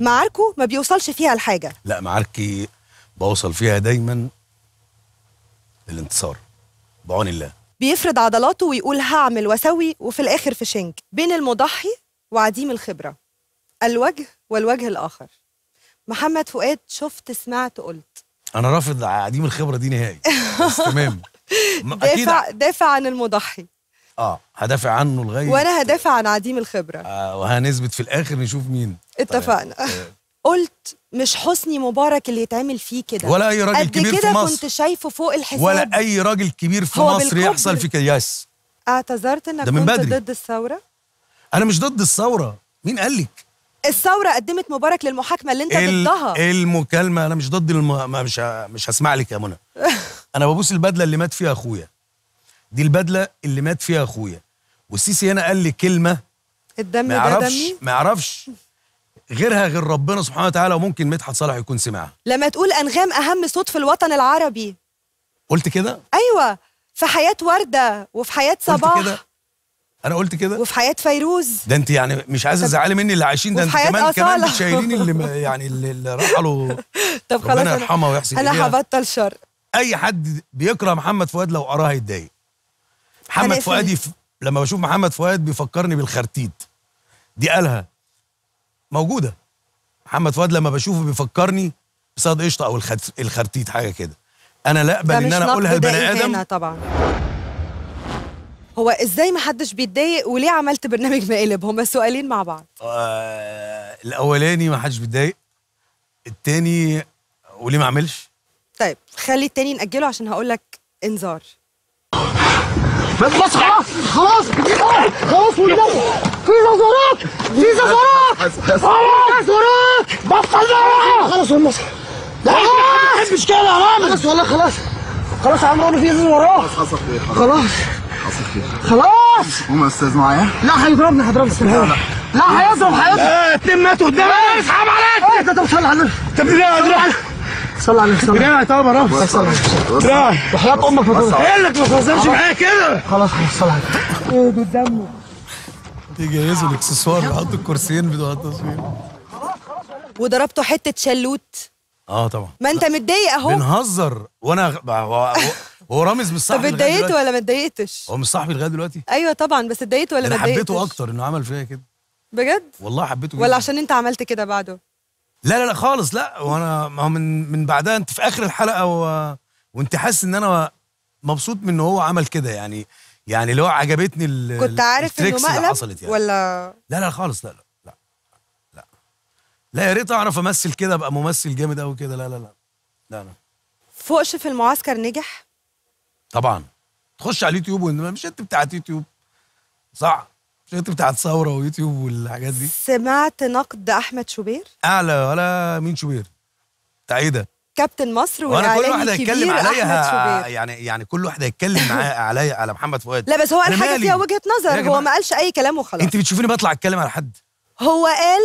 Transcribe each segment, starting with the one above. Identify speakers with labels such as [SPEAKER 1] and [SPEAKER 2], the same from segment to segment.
[SPEAKER 1] معاركه ما بيوصلش فيها لحاجه
[SPEAKER 2] لا معاركي بوصل فيها دايما الانتصار بعون الله
[SPEAKER 1] بيفرد عضلاته ويقول هعمل واسوي وفي الاخر في شنك بين المضحي وعديم الخبره الوجه والوجه الاخر محمد فؤاد شفت سمعت قلت
[SPEAKER 2] انا رافض عديم الخبره دي نهائي بس تمام دافع
[SPEAKER 1] دافع عن المضحي
[SPEAKER 2] اه هدافع عنه لغايه وانا
[SPEAKER 1] هدافع عن عديم الخبره
[SPEAKER 2] آه وهنثبت في الاخر نشوف مين
[SPEAKER 1] اتفقنا طيب، آه. قلت مش حسني مبارك اللي يتعمل فيه كده ولا اي راجل كبير في مصر كده كنت شايفه فوق الحساب ولا اي
[SPEAKER 2] راجل كبير في مصر يحصل في كده يس
[SPEAKER 1] اعتذرت انك كنت بدري. ضد الثوره
[SPEAKER 2] انا مش ضد الثوره مين قال لك
[SPEAKER 1] الثوره قدمت مبارك للمحاكمه اللي انت ال... ضدها
[SPEAKER 2] المكالمه انا مش ضد الم... مش مش هسمع لك يا منى انا ببوس البدله اللي مات فيها اخويا دي البدله اللي مات فيها اخويا والسيسي هنا قال لي كلمه
[SPEAKER 1] الدم ما يعرفش
[SPEAKER 2] ما يعرفش غيرها غير ربنا سبحانه وتعالى وممكن مدحت صالح يكون سمعها
[SPEAKER 1] لما تقول انغام اهم صوت في الوطن العربي قلت كده ايوه في حياه ورده وفي حياه صباح قلت كده
[SPEAKER 2] انا قلت كده وفي حياه فيروز ده انت يعني مش عايزه تزعلي مني اللي عايشين ده انت كمان أصالة. كمان شايلين اللي يعني اللي رحلوا طب خلاص ربنا يرحمها ويحسن انا
[SPEAKER 1] هبطل شر
[SPEAKER 2] اي حد بيكره محمد فؤاد لو قراها هيتضايق محمد فؤاد يف... لما بشوف محمد فؤاد بيفكرني بالخرتيت دي قالها موجوده محمد فؤاد لما بشوفه بيفكرني بصاد قشطه او الخرتيت حاجه كده انا لا بل ان انا اقولها لبني ادم
[SPEAKER 1] طبعا هو ازاي ما حدش بيتضايق وليه عملت برنامج مقلب هما سؤالين مع بعض
[SPEAKER 2] آه الاولاني ما حدش بيتضايق التاني وليه ما عملش
[SPEAKER 1] طيب خلي التاني ناجله عشان هقول لك انذار بس بس خلاص خلاص خلاص في زفرات في زفرات زفرات بطل ده خلاص والمسخ لا مش كده يا رامي خلاص والله خلاص خلاص يا عمرو في ازاز وراه خلاص خلاص قوم يا استاذ معايا لا هيضربني هيضربني لا لا هيضرب هيضرب اتنين ماتوا قدامي اسحب عليك انت توصل على انت بتضرب صل على النبي طيب، صلى
[SPEAKER 2] على طب يا رب وحياة امك ما تهزرش قايل لك ما تهزرش معايا
[SPEAKER 1] كده خلاص خلاص صلى على النبي بالدم
[SPEAKER 2] يجهزوا الاكسسوار يحطوا الكرسيين بتوع التصوير
[SPEAKER 1] وضربته حته شلوت
[SPEAKER 2] اه طبعا ما انت متضايق اهو بنهزر وانا هو هو رامز مش صاحبي طب اتضايقت ولا
[SPEAKER 1] ما اتضايقتش؟
[SPEAKER 2] هو مش صاحبي لغايه دلوقتي
[SPEAKER 1] ايوه طبعا بس اتضايقت ولا ما اتضايقتش؟ حبيته
[SPEAKER 2] اكتر انه عمل فيا كده بجد؟ والله حبيته جدا ولا
[SPEAKER 1] عشان انت عملت كده بعده؟
[SPEAKER 2] لا لا لا خالص لا وانا ما هو من من بعدها انت في اخر الحلقه و... وانت حاسس ان انا مبسوط من ان هو عمل كده يعني يعني اللي هو عجبتني ال... كنت عارف انه مقلب حصلت يعني. ولا لا لا خالص لا لا لا لا, لا يا ريت اعرف امثل كده ابقى ممثل جامد قوي كده لا لا لا لا لا
[SPEAKER 1] فوقش في المعسكر نجح
[SPEAKER 2] طبعا تخش على اليوتيوب مش انت بتاعت يوتيوب صح شفت بتاعت ثوره ويوتيوب والحاجات دي سمعت نقد احمد شوبير اعلى آه، ولا مين شوبير بتاع ايه ده كابتن مصر
[SPEAKER 1] وانا كل واحد هيتكلم عليا
[SPEAKER 2] يعني يعني كل واحد هيتكلم عليا على محمد فؤاد لا بس هو قال حاجه فيها وجهه نظر هو ما
[SPEAKER 1] قالش اي كلام وخلاص انت
[SPEAKER 2] بتشوفيني بطلع اتكلم على حد
[SPEAKER 1] هو قال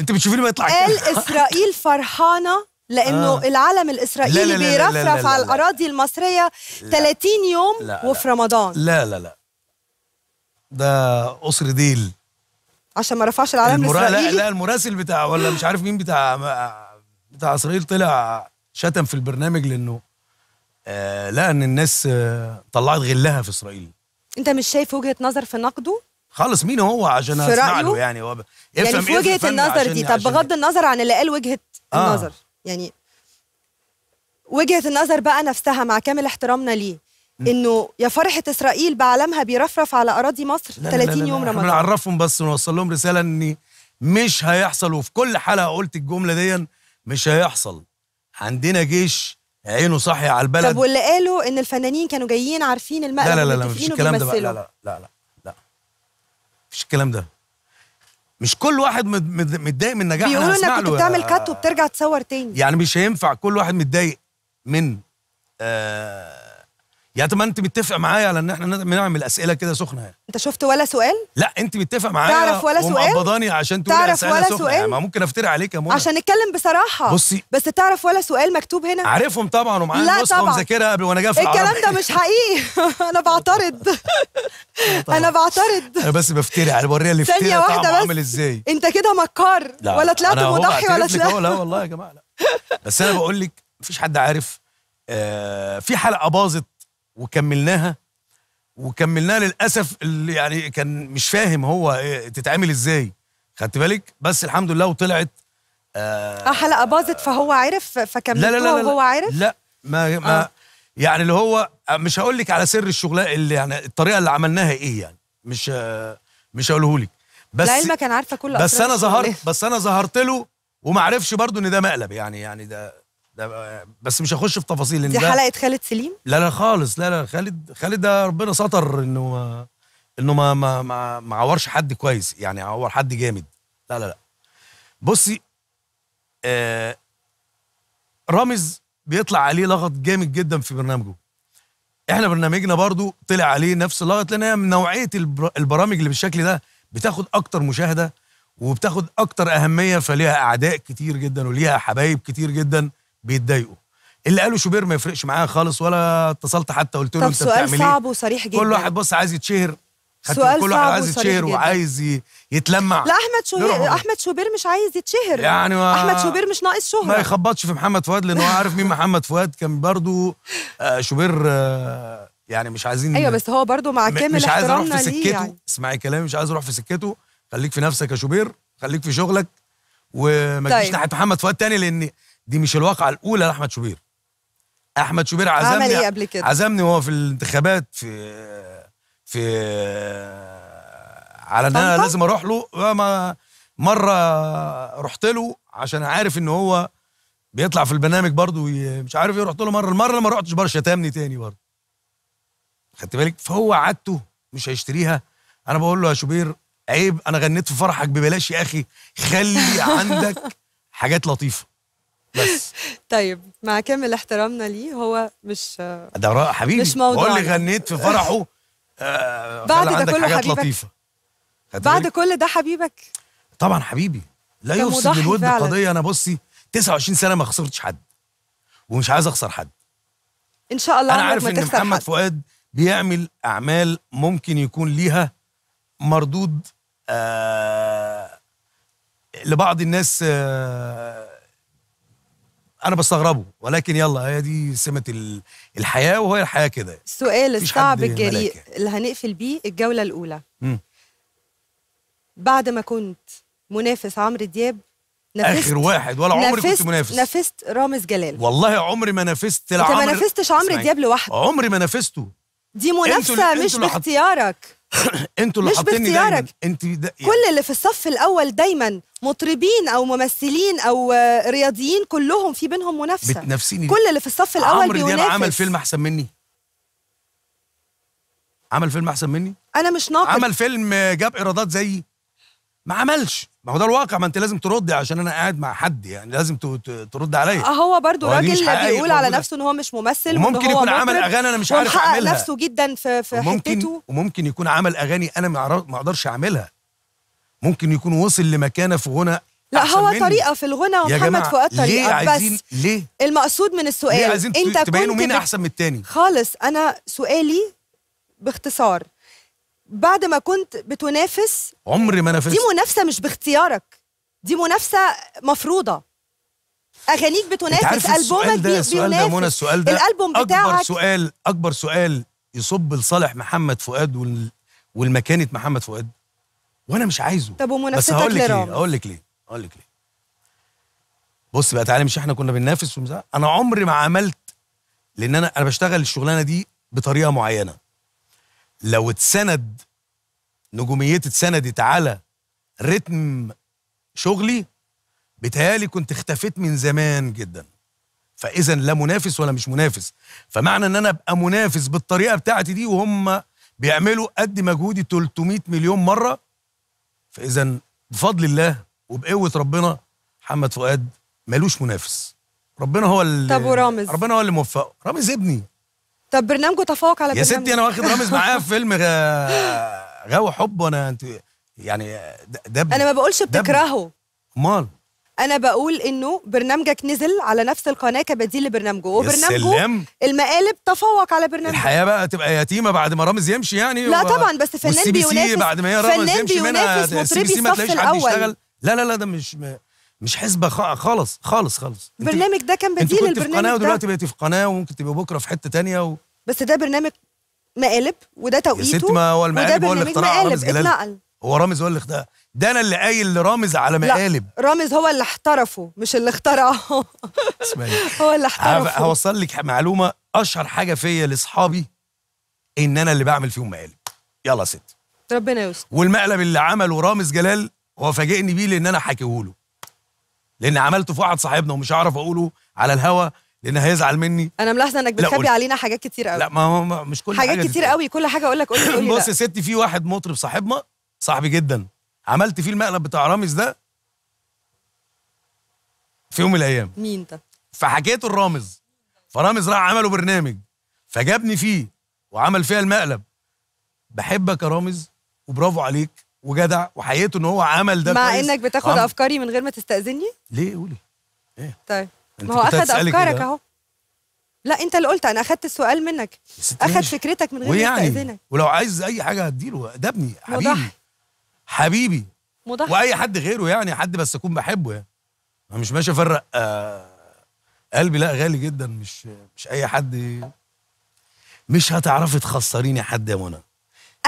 [SPEAKER 2] انت بتشوفيني بطلع قال اسرائيل
[SPEAKER 1] فرحانه لانه آه. العلم الاسرائيلي بيرفرف على الاراضي المصريه 30 يوم وفي رمضان
[SPEAKER 2] لا لا لا ده قصر ديل
[SPEAKER 1] عشان ما رفعش العلم المرا... لا لا
[SPEAKER 2] المراسل بتاع ولا مش عارف مين بتاع بتاع اسرائيل طلع شتم في البرنامج لانه آه لا ان الناس آه طلعت غلها في اسرائيل
[SPEAKER 1] انت مش شايف وجهه نظر في نقده
[SPEAKER 2] خالص مين هو عشان اسمع له يعني هو يعني في وجهه في النظر دي طب بغض
[SPEAKER 1] النظر عن اللي قال وجهه آه. النظر يعني وجهه النظر بقى نفسها مع كامل احترامنا ليه انه يا فرحه اسرائيل بعلمها بيرفرف على اراضي مصر لا 30 لا لا لا يوم رمضان
[SPEAKER 2] بنعرفهم بس ونوصل لهم رساله ان مش هيحصل وفي كل حلقه قلت الجمله دي مش هيحصل عندنا جيش عينه صاحيه على البلد طب واللي
[SPEAKER 1] قالوا ان الفنانين كانوا جايين عارفين المقلب لا لا لا, لا مفيش الكلام ده بقى لا لا
[SPEAKER 2] لا لا لا مفيش الكلام ده مش كل واحد متضايق من نجاح بيقولوا انك كنت بتعمل كات
[SPEAKER 1] وبترجع تصور تاني
[SPEAKER 2] يعني مش هينفع كل واحد متضايق من آه يا طب ما انت متفق معايا على ان احنا نعمل اسئله كده سخنه يعني.
[SPEAKER 1] انت شفت ولا سؤال
[SPEAKER 2] لا انت متفق معايا تعرف ولا سؤال ومقبضاني عشان تقول تعرف اسئله ولا سخنه سؤال؟ يعني ما ممكن افتري عليك يا منى عشان
[SPEAKER 1] نتكلم بصراحه بصي بس تعرف ولا سؤال مكتوب هنا عارفهم
[SPEAKER 2] طبعا ومعايا نسخه ومذاكره قبل وانا جاي في الكلام ده مش
[SPEAKER 1] حقيقي انا بعترض انا بعترض
[SPEAKER 2] انا بس بفتري على بوريها اللي ثانيه واحده بس عامل ازاي
[SPEAKER 1] انت كده مكار ولا طلعت مضحي ولا طلعت لا والله يا جماعه لا
[SPEAKER 2] بس انا بقول لك مفيش حد عارف آه، في حلقه باظت وكملناها وكملناها للاسف اللي يعني كان مش فاهم هو إيه تتعمل ازاي خدت بالك بس الحمد لله وطلعت اه,
[SPEAKER 1] آه حلقه باظت فهو عرف فكملتها لا لا لا لا وهو عرف
[SPEAKER 2] لا ما ما آه. يعني اللي هو آه، مش هقول لك على سر الشغلاء اللي يعني الطريقه اللي عملناها ايه يعني مش آه، مش هقوله لك بس لعلمك
[SPEAKER 1] كان عارفه كل بس انا ظهرت
[SPEAKER 2] بس انا ظهرت له وما عرفش برضه ان ده مقلب يعني يعني ده بس مش هخش في تفاصيل دي حلقه خالد سليم لا لا خالص لا لا خالد خالد ده ربنا ستر انه ما انه ما ما ما, ما عورش حد كويس يعني عور حد جامد لا لا لا بصي آه رامز بيطلع عليه لغط جامد جدا في برنامجه احنا برنامجنا برضو طلع عليه نفس اللغط لان هي من نوعيه البرامج اللي بالشكل ده بتاخد اكتر مشاهده وبتاخد اكتر اهميه فليها اعداء كتير جدا وليها حبايب كتير جدا بيتضايقوا اللي قاله شوبير ما يفرقش معايا خالص ولا اتصلت حتى قلت له انت بتعمل ايه سؤال صعب وصريح جدا كل واحد بص عايز يتشهر سؤال كل واحد عايز يتشهر وعايز يتلمع لا احمد
[SPEAKER 1] شوبير احمد شوبير مش عايز يتشهر يعني ما احمد شوبير مش ناقص شهره ما
[SPEAKER 2] يخبطش في محمد فؤاد لان هو عارف مين محمد فؤاد كان برضو آه، شوبير آه، يعني مش عايزين ايوه بس
[SPEAKER 1] هو برضو مع كامل مش عايز اروح في سكته يعني.
[SPEAKER 2] اسمعي كلامي مش عايز اروح في سكته خليك في نفسك يا شوبير خليك في شغلك وما تجيش طيب. تحت محمد فؤاد تاني لان دي مش الواقعه الاولى لاحمد شوبير احمد شوبير عزمني عمل ايه قبل كده؟ عزمني وهو في الانتخابات في في على ان انا لازم اروح له آه، ما مره رحت له عشان عارف ان هو بيطلع في البرنامج برضه مش عارف ايه رحت له مره المره ما رحتش بره شتمني تاني برضه خدت بالك فهو عادته مش هيشتريها انا بقول له يا شوبير عيب انا غنيت في فرحك ببلاش يا اخي خلي عندك حاجات لطيفه
[SPEAKER 1] بس طيب مع كامل احترامنا ليه هو مش
[SPEAKER 2] ده رائع حبيبي مش موضوع بقول يعني. غنيت في فرحه آه بعد ده كله حاجات حبيبك لطيفة. بعد
[SPEAKER 1] كل ده حبيبك
[SPEAKER 2] طبعا حبيبي لا يفصل للود قضيه انا بصي 29 سنه ما خسرتش حد ومش عايز اخسر حد
[SPEAKER 1] ان شاء الله انا عارف ان محمد حد.
[SPEAKER 2] فؤاد بيعمل اعمال ممكن يكون ليها مردود آه لبعض الناس آه انا بستغربه ولكن يلا هي دي سمه الحياه وهي الحياه كده
[SPEAKER 1] السؤال الصعب الجريء اللي هنقفل بيه الجوله الاولى م. بعد ما كنت منافس عمرو دياب نفست اخر واحد ولا عمري كنت منافس نافست رامز جلال
[SPEAKER 2] والله عمري ما نافست لا انت ما نافستش عمرو دياب لوحده عمري ما نافسته
[SPEAKER 1] دي منافسه مش انتو باختيارك
[SPEAKER 2] انتوا اللي حاطيني دايما انت دا يعني كل
[SPEAKER 1] اللي في الصف الاول دايما مطربين او ممثلين او آه، رياضيين كلهم في بينهم منافسه بتنافسيني كل اللي في الصف الاول عمرو دياب عمل
[SPEAKER 2] فيلم احسن مني عمل فيلم احسن مني انا مش ناقد عمل فيلم آه، جاب ايرادات زيي ما عملش ما هو ده الواقع ما انت لازم تردي عشان انا قاعد مع حد يعني لازم ترد عليا آه، هو برضو راجل بيقول على نفسه
[SPEAKER 1] ان هو مش ممثل ممكن يكون عمل اغاني انا مش عارف اعملها نفسه جدا في في وممكن حتته
[SPEAKER 2] وممكن يكون عمل اغاني انا ما اقدرش اعملها ممكن يكون وصل لمكانه في غنى
[SPEAKER 1] لا هو مني. طريقه في الغنى ومحمد فؤاد طريقه ليه عايزين بس ليه المقصود من السؤال ليه عايزين انت تبينوا مين احسن من التاني خالص انا سؤالي باختصار بعد ما كنت بتنافس
[SPEAKER 2] عمري ما نافست دي
[SPEAKER 1] منافسه مش باختيارك دي منافسه مفروضه اغانيك بتنافس البومك ده السؤال ده منى السؤال ده الالبوم بتاعك اكبر سؤال
[SPEAKER 2] اكبر سؤال يصب لصالح محمد فؤاد وال... والمكانه محمد فؤاد وانا مش عايزه طب ومنافستك بس هقول لك ليه هقول لك ليه هقول لك ليه بص بقى تعالى مش احنا كنا بننافس انا عمري ما عملت لان انا انا بشتغل الشغلانه دي بطريقه معينه لو اتسند نجوميتي اتسندت على رتم شغلي بتهيالي كنت اختفيت من زمان جدا فاذا لا منافس ولا مش منافس فمعنى ان انا ابقى منافس بالطريقه بتاعتي دي وهم بيعملوا قد مجهودي 300 مليون مره فاذا بفضل الله وبقوه ربنا محمد فؤاد ملوش منافس ربنا هو اللي طب ورامز ربنا هو اللي موفقه رامز ابني
[SPEAKER 1] طب برنامجه تفوق على يا ستي انا واخد رامز معايا في
[SPEAKER 2] فيلم غاوي حب وانا انت يعني دب انا ما بقولش بتكرهه امال
[SPEAKER 1] انا بقول انه برنامجك نزل على نفس القناه كبديل لبرنامجه وبرنامجه المقالب تفوق على برنامجه
[SPEAKER 2] الحياه بقى تبقى يتيمه بعد ما رامز يمشي يعني لا طبعا بس فنان بينافس بعد ما هي رامز فنان بينافس مطربي الصف الاول لا لا لا ده مش مش حسبه خالص خالص خالص البرنامج ده كان بديل للبرنامج ده انت كنت في قناه ودلوقتي بقيتي في قناه وممكن تبقى بكره في حته تانية و...
[SPEAKER 1] بس ده برنامج مقالب وده توقيته يا ست ما هو المقالب هو اللي اخترعها رامز جلال اتنقل.
[SPEAKER 2] هو رامز هو اللي اخترع ده انا اللي قايل لرامز على مقالب
[SPEAKER 1] لا رامز هو اللي احترفه مش اللي اخترعه اسمعي هو اللي احترفه هوصل
[SPEAKER 2] لك معلومه اشهر حاجه فيا لاصحابي ان انا اللي بعمل فيهم مقالب يلا يا ست
[SPEAKER 1] ربنا يستر والمقلب
[SPEAKER 2] اللي عمله رامز جلال هو فاجئني بيه لان انا حكيه له لان عملته في واحد صاحبنا ومش هعرف اقوله على الهوا لان هيزعل مني
[SPEAKER 1] انا ملاحظه انك بتخبي علينا حاجات كتير قوي لا
[SPEAKER 2] ما, ما مش كل حاجات حاجة كتير
[SPEAKER 1] قوي كل حاجه اقول لك قول لي بص يا
[SPEAKER 2] ستي في واحد مطرب صاحبنا صاحبي جدا عملت فيه المقلب بتاع رامز ده في يوم من الايام مين ده فحكيته لرامز فرامز راح عمله برنامج فجابني فيه وعمل فيها المقلب بحبك يا رامز وبرافو عليك وجدع وحقيقته ان هو عمل ده مع كويس. انك بتاخد عم... افكاري
[SPEAKER 1] من غير ما تستاذني
[SPEAKER 2] ليه قولي ايه
[SPEAKER 1] طيب ما هو اخذ افكارك اهو لا انت اللي قلت انا اخدت السؤال منك اخد فكرتك من غير ما استاذنك
[SPEAKER 2] ولو عايز اي حاجه هديله ده ابني حبيبي مضح. حبيبي مضح. واي حد غيره يعني حد بس اكون بحبه يعني انا مش ماشي افرق آه قلبي لا غالي جدا مش مش اي حد مش هتعرفي تخسريني حد يا منى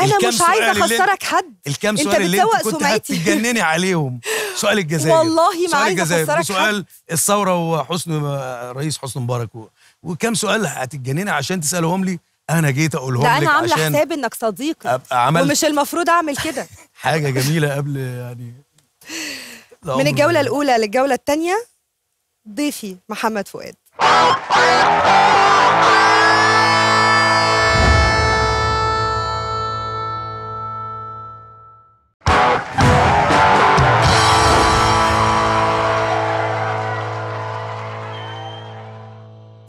[SPEAKER 1] انا مش عايزه اخسرك حد
[SPEAKER 2] الكام سؤال اللي انت كنت هتتجنني عليهم سؤال الجزائر والله ما عايزه اخسرك سؤال الثوره وحسن رئيس حسني مبارك وكم وكام سؤال هتتجنني عشان تسالهم لي انا جيت اقولهم لك انا عامله حساب
[SPEAKER 1] انك صديقي ومش المفروض اعمل كده
[SPEAKER 2] حاجه جميله قبل يعني من الجوله الاولى
[SPEAKER 1] للجوله الثانيه ضيفي محمد فؤاد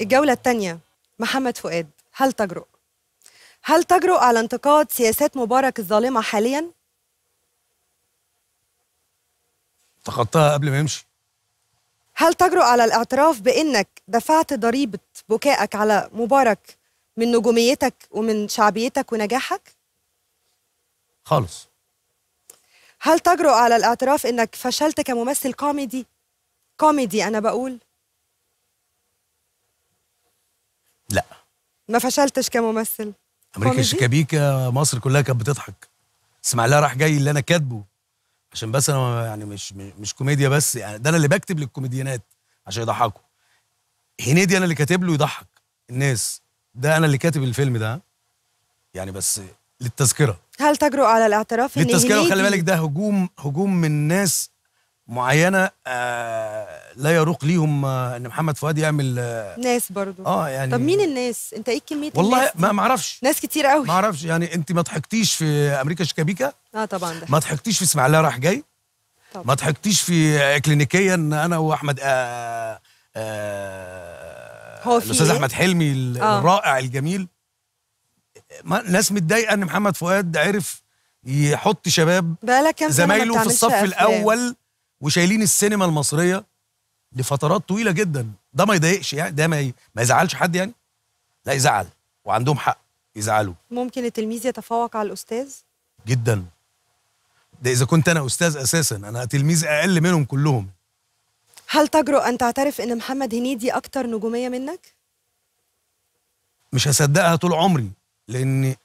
[SPEAKER 1] الجولة الثانية محمد فؤاد هل تجرؤ؟ هل تجرؤ على انتقاد سياسات مبارك الظالمة حاليا؟
[SPEAKER 2] انتقدتها قبل ما يمشي
[SPEAKER 1] هل تجرؤ على الاعتراف بأنك دفعت ضريبة بكائك على مبارك من نجوميتك ومن شعبيتك ونجاحك؟ خالص هل تجرؤ على الاعتراف أنك فشلت كممثل كوميدي؟ كوميدي أنا بقول ما فشلتش كممثل
[SPEAKER 2] امريكا شيكابيكا مصر كلها كانت بتضحك اسماعيلها راح جاي اللي انا كاتبه عشان بس انا يعني مش مش كوميديا بس يعني ده انا اللي بكتب للكوميديانات عشان يضحكوا هنيدي انا اللي كاتب له يضحك الناس ده انا اللي كاتب الفيلم ده يعني بس للتذكره
[SPEAKER 1] هل تجرؤ على الاعتراف ان للتذكره خلي بالك ده
[SPEAKER 2] هجوم هجوم من ناس معينه آه لا يروق ليهم آه ان محمد فؤاد يعمل آه
[SPEAKER 1] ناس برضو اه يعني طب مين الناس انت ايه كميه والله الناس ما معرفش
[SPEAKER 2] ناس كتير قوي ما اعرفش يعني انت ما ضحكتيش في امريكا شيكابيكا
[SPEAKER 1] اه طبعا ده ما
[SPEAKER 2] ضحكتيش في اسماعيليه رايح جاي طبعا. ما ضحكتيش في آه، كلينيكيا ان انا واحمد آه آه هو الاستاذ إيه؟ احمد حلمي آه. الرائع الجميل ناس متضايقه ان محمد فؤاد عرف يحط شباب
[SPEAKER 1] زمايله في الصف أفلام. الاول
[SPEAKER 2] وشايلين السينما المصريه لفترات طويله جدا ده ما يضايقش يعني ده ما, ي... ما يزعلش حد يعني لا يزعل وعندهم حق يزعلوا
[SPEAKER 1] ممكن التلميذ يتفوق على الاستاذ
[SPEAKER 2] جدا ده اذا كنت انا استاذ اساسا انا تلميذ اقل منهم كلهم
[SPEAKER 1] هل تجرؤ ان تعترف ان محمد هنيدي اكتر نجوميه منك
[SPEAKER 2] مش هصدقها طول عمري لان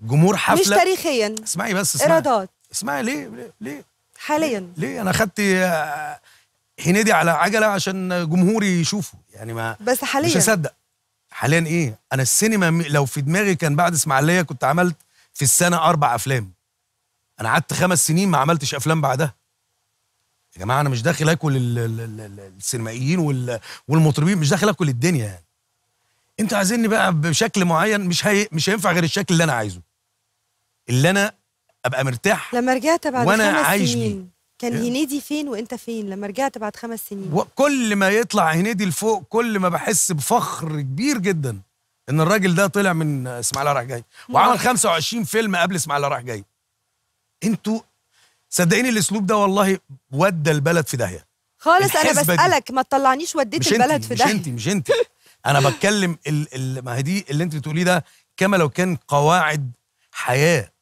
[SPEAKER 2] جمهور حفله مش تاريخيا اسمعي بس اسمعي ايرادات اسمعي ليه ليه, ليه؟ حاليا ليه انا اخذت آه، هنيدي على عجله عشان جمهوري يشوفه يعني ما بس حاليا مش هصدق حاليا ايه انا السينما لو في دماغي كان بعد اسماعيليه كنت عملت في السنه اربع افلام انا قعدت خمس سنين ما عملتش افلام بعدها يا جماعه انا مش داخل اكل السينمائيين والمطربين مش داخل اكل الدنيا يعني انتوا عايزيني بقى بشكل معين مش هي... مش هينفع غير الشكل اللي انا عايزه اللي انا ابقى مرتاح
[SPEAKER 1] لما رجعت بعد وانا خمس عايش سنين بيه. كان إيه. هنيدي فين وانت فين لما رجعت بعد خمس سنين
[SPEAKER 2] وكل ما يطلع هنيدي لفوق كل ما بحس بفخر كبير جدا ان الراجل ده طلع من اسماعيليه رايح جاي وعمل 25 فيلم قبل اسماعيليه رايح جاي انتوا صدقيني الاسلوب ده والله ودى البلد في داهيه خالص انا بسالك
[SPEAKER 1] دي. ما تطلعنيش وديت مش البلد في داهيه مش انت
[SPEAKER 2] مش انت انا بتكلم ال ال ما هي دي اللي انت بتقوليه ده كما لو كان قواعد حياه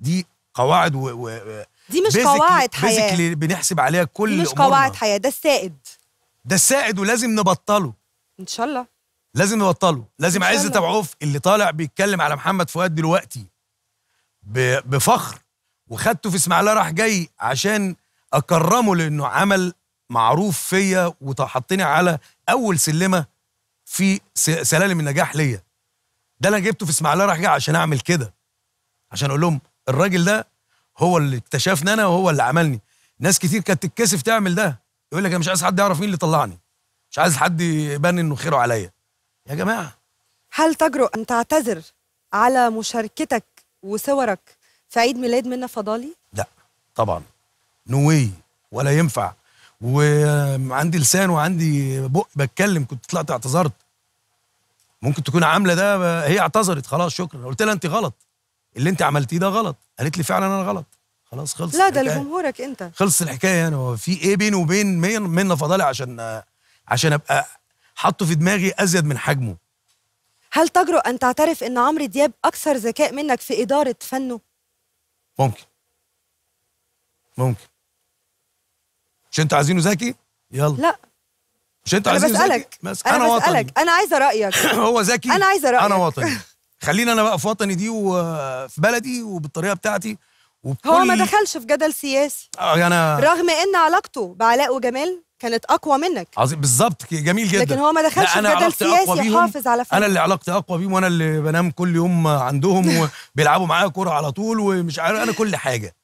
[SPEAKER 2] دي قواعد و, و دي مش قواعد حياه اللي بنحسب عليها كل دي مش أمورنا. قواعد
[SPEAKER 1] حياه ده السائد
[SPEAKER 2] ده السائد ولازم نبطله ان شاء الله لازم نبطله لازم عزت ابو عوف اللي طالع بيتكلم على محمد فؤاد دلوقتي بفخر وخدته في اسماعيليه راح جاي عشان اكرمه لانه عمل معروف فيا وحطني على اول سلمه في سلالم النجاح ليا ده انا جبته في اسماعيليه راح جاي عشان اعمل كده عشان اقول لهم الراجل ده هو اللي اكتشفني انا وهو اللي عملني ناس كتير كانت تتكسف تعمل ده يقول لك انا مش عايز حد يعرف مين اللي طلعني مش عايز حد يبان انه خيره عليا يا جماعه
[SPEAKER 1] هل تجرؤ ان تعتذر على مشاركتك وصورك في عيد ميلاد منى فضالي
[SPEAKER 2] لا طبعا نوي ولا ينفع وعندي لسان وعندي بق بتكلم كنت طلعت اعتذرت ممكن تكون عامله ده هي اعتذرت خلاص شكرا قلت لها انت غلط اللي انت عملتيه ده غلط قالت لي فعلا انا غلط خلاص خلص لا ده لجمهورك انت خلص الحكايه يعني هو في ايه بيني وبين منا فضالي عشان عشان ابقى حاطه في دماغي ازيد من حجمه
[SPEAKER 1] هل تجرؤ ان تعترف ان عمرو دياب اكثر ذكاء منك في اداره فنه
[SPEAKER 2] ممكن ممكن مش انتوا عايزينه ذكي يلا لا مش انتوا عايزينه ذكي انا انا, أنا وطني
[SPEAKER 1] انا عايزه رايك هو ذكي انا
[SPEAKER 2] عايزه رايك انا وطني خلينا انا بقى في وطني دي وفي بلدي وبالطريقه بتاعتي وبكل هو ما دخلش
[SPEAKER 1] في جدل سياسي
[SPEAKER 2] اه يعني انا رغم
[SPEAKER 1] ان علاقته بعلاء وجمال كانت اقوى منك
[SPEAKER 2] عظيم بالظبط جميل جدا لكن هو ما دخلش في جدل سياسي حافظ على فكرة. انا اللي علاقتي اقوى بيهم وانا اللي بنام كل يوم عندهم وبيلعبوا معايا كوره على طول ومش عارف انا كل حاجه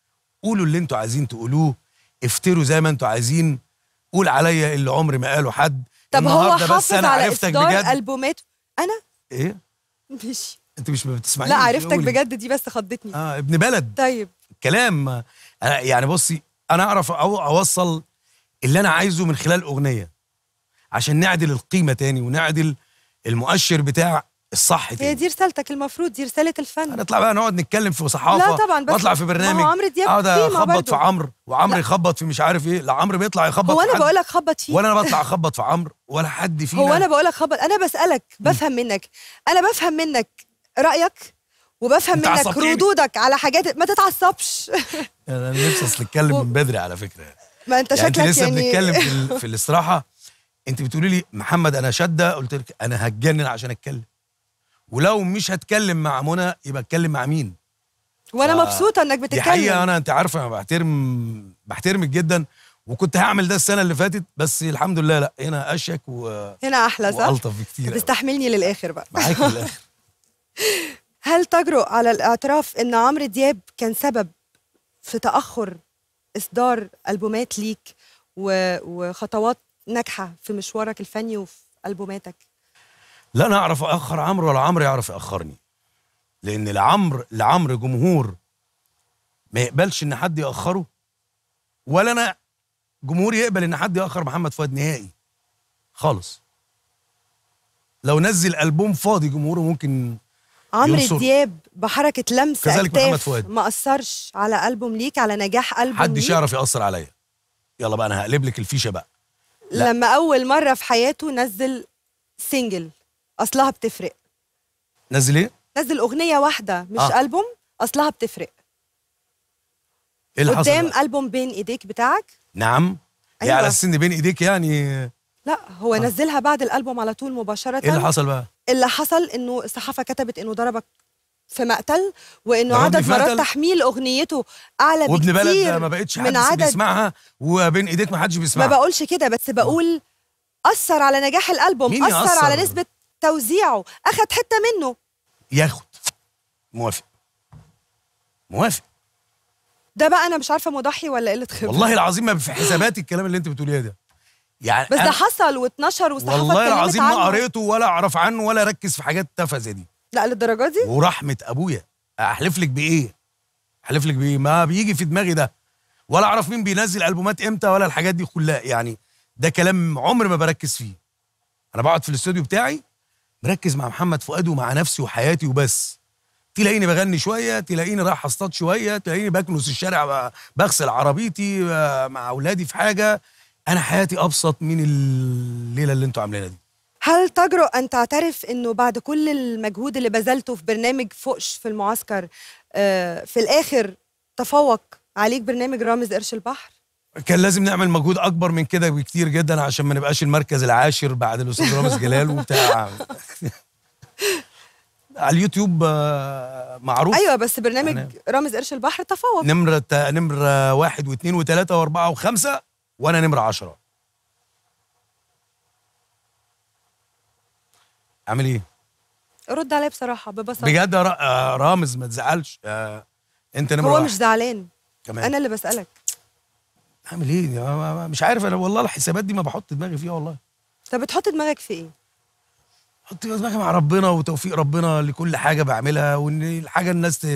[SPEAKER 2] قولوا اللي انتوا عايزين تقولوه افتروا زي ما انتوا عايزين قول عليا اللي عمري ما قاله حد طب هو حافظ بس أنا على اصدار البومات انا ايه ماشي انت مش بتسمعيني لا عرفتك بجد دي بس خضتني اه ابن بلد طيب كلام آه، يعني بصي انا اعرف أو اوصل اللي انا عايزه من خلال اغنيه عشان نعدل القيمه تاني ونعدل المؤشر بتاع الصح تاني هي
[SPEAKER 1] دي رسالتك المفروض دي رساله الفن هنطلع بقى
[SPEAKER 2] نقعد نتكلم في صحافه لا طبعا بس واطلع في برنامج عمرو دياب اقعد آه، اخبط في عمرو وعمرو يخبط في مش عارف ايه لا عمرو بيطلع يخبط هو انا بقول لك خبط فيه ولا انا بطلع اخبط في عمرو ولا حد فينا هو انا بقول
[SPEAKER 1] لك خبط انا بسالك بفهم منك انا بفهم منك رايك وبفهم منك ردودك على حاجات ما تتعصبش
[SPEAKER 2] انا نفسي اصل اتكلم من بدري على فكره
[SPEAKER 1] ما انت يعني شكلك يعني لسه بنتكلم في, في
[SPEAKER 2] الاستراحه انت بتقولي لي محمد انا شاده قلت لك انا هتجنن عشان اتكلم ولو مش هتكلم مع منى يبقى اتكلم مع مين وانا ف... مبسوطه انك بتتكلم دي حقيقه انا انت عارفه انا بحترم بحترمك جدا وكنت هعمل ده السنه اللي فاتت بس الحمد لله لا هنا اشيك و هنا
[SPEAKER 1] احلى صح؟ الطف بكتير بتستحملني للاخر بقى معاك للاخر هل تجرؤ على الاعتراف ان عمرو دياب كان سبب في تاخر اصدار البومات ليك وخطوات ناجحه في مشوارك الفني وفي البوماتك
[SPEAKER 2] لا انا اعرف اخر عمرو ولا عمرو يعرف ياخرني لان العمر لعمرو جمهور ما يقبلش ان حد ياخره ولا انا جمهور يقبل ان حد ياخر محمد فؤاد نهائي خالص لو نزل البوم فاضي جمهوره ممكن عمرو
[SPEAKER 1] دياب بحركه لمسه كذلك محمد فؤاد ما اثرش على البوم ليك على نجاح البوم محدش يعرف
[SPEAKER 2] ياثر عليا يلا بقى انا هقلب لك الفيشه بقى
[SPEAKER 1] لا. لما اول مره في حياته نزل سنجل اصلها بتفرق نزل ايه نزل اغنيه واحده مش آه. البوم اصلها بتفرق ايه اللي حصل قدام البوم بين ايديك بتاعك
[SPEAKER 2] نعم أيوة. يعني على السن بين ايديك يعني
[SPEAKER 1] لا هو آه. نزلها بعد الالبوم على طول مباشره ايه اللي حصل بقى اللي حصل انه الصحافه كتبت انه ضربك في مقتل وانه عدد مرات تحميل اغنيته اعلى بكتير وابن بلد ما بقتش حد عدد بيسمعها
[SPEAKER 2] وبين ايديك ما حدش بيسمعها ما
[SPEAKER 1] بقولش كده بس بقول اثر على نجاح الالبوم مين أثر, اثر على نسبه توزيعه اخد حته منه
[SPEAKER 2] ياخد موافق موافق
[SPEAKER 1] ده بقى انا مش عارفه مضحي ولا قله خبره والله العظيم ما في
[SPEAKER 2] حسابات الكلام اللي انت بتقوليه ده يعني بس ده
[SPEAKER 1] حصل واتنشر والصحافه والله العظيم ما قريته
[SPEAKER 2] ولا اعرف عنه ولا ركز في حاجات تافهه زي دي لا للدرجه دي ورحمه ابويا احلف لك بايه احلف لك بايه ما بيجي في دماغي ده ولا اعرف مين بينزل البومات امتى ولا الحاجات دي كلها يعني ده كلام عمري ما بركز فيه انا بقعد في الاستوديو بتاعي مركز مع محمد فؤاد ومع نفسي وحياتي وبس تلاقيني بغني شويه تلاقيني رايح اصطاد شويه تلاقيني بكنس الشارع بغسل عربيتي آه، مع اولادي في حاجه انا حياتي ابسط من الليله اللي انتوا عاملينها دي
[SPEAKER 1] هل تجرؤ ان تعترف انه بعد كل المجهود اللي بذلته في برنامج فوقش في المعسكر آه، في الاخر تفوق عليك برنامج رامز قرش البحر
[SPEAKER 2] كان لازم نعمل مجهود اكبر من كده بكتير جدا عشان ما نبقاش المركز العاشر بعد الاستاذ رامز جلال وبتاع على اليوتيوب آه، معروف ايوه بس برنامج يعني
[SPEAKER 1] رامز قرش البحر تفوق
[SPEAKER 2] نمره نمره واحد واثنين وثلاثه واربعه وخمسه وانا نمره عشرة اعمل ايه
[SPEAKER 1] رد عليه بصراحه ببساطه بجد يا
[SPEAKER 2] آه، رامز ما تزعلش آه... انت نمره هو مش زعلان كمان انا اللي بسالك اعمل ايه مش عارف انا والله الحسابات دي ما بحط دماغي فيها والله
[SPEAKER 1] طب بتحط دماغك في ايه
[SPEAKER 2] حط دماغي مع ربنا وتوفيق ربنا لكل حاجه بعملها وان الحاجه الناس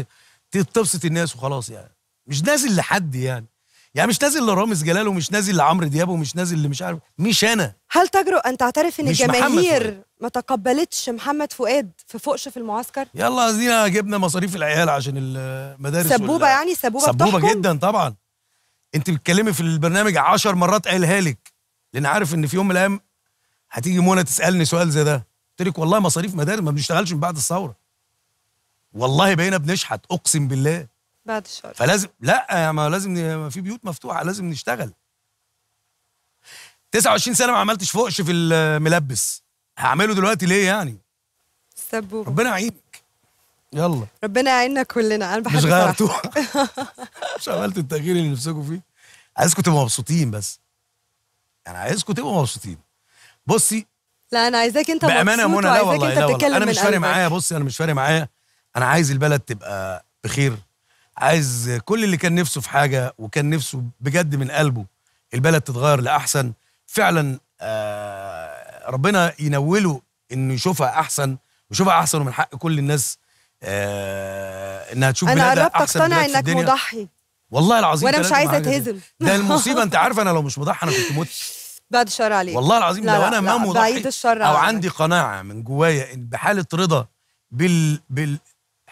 [SPEAKER 2] تبسط الناس وخلاص يعني مش نازل لحد يعني يعني مش نازل لرامز جلال ومش نازل لعمرو دياب ومش نازل لمش عارف مش انا
[SPEAKER 1] هل تجرؤ ان تعترف ان الجماهير ما تقبلتش محمد فؤاد في فوقش في المعسكر يلا
[SPEAKER 2] عايزين جبنا مصاريف العيال عشان المدارس سبوبه يعني سبوبه سبوبه جدا طبعا انت بتتكلمي في البرنامج عشر مرات قايلها لك لان عارف ان في يوم من الايام هتيجي منى تسالني سؤال زي ده قلت لك والله مصاريف مدارس ما بنشتغلش من بعد الثوره والله بقينا بنشحت اقسم بالله
[SPEAKER 1] بعد الشر فلازم
[SPEAKER 2] لا آه، ما لازم في بيوت مفتوحه لازم نشتغل 29 سنه ما عملتش فوقش في الملبس هعمله دلوقتي ليه يعني السبوبه ربنا يعينك يلا
[SPEAKER 1] ربنا يعيننا كلنا انا بحب مش غيرتوها
[SPEAKER 2] مش عملتوا التغيير اللي نفسكم فيه عايزكم تبقوا مبسوطين بس انا يعني عايزكم تبقوا مبسوطين بصي
[SPEAKER 1] لا انا عايزاك انت بامانه يا منى لا والله انا مش فارق معايا
[SPEAKER 2] بصي انا مش فارق معايا انا عايز البلد تبقى بخير عايز كل اللي كان نفسه في حاجه وكان نفسه بجد من قلبه البلد تتغير لاحسن فعلا آه، ربنا ينوله انه يشوفها احسن ويشوفها احسن ومن حق كل الناس آه، انها تشوف انا قربت اقتنع انك مضحي والله العظيم وانا مش عايزه اتهزم ده المصيبه انت عارفه انا لو مش مضحي انا كنت مت
[SPEAKER 1] بعد الشر عليك والله العظيم لا لو انا لا ما مضحي بعيد الشر او عندي
[SPEAKER 2] قناعه من جوايا ان بحاله رضا بال, بال...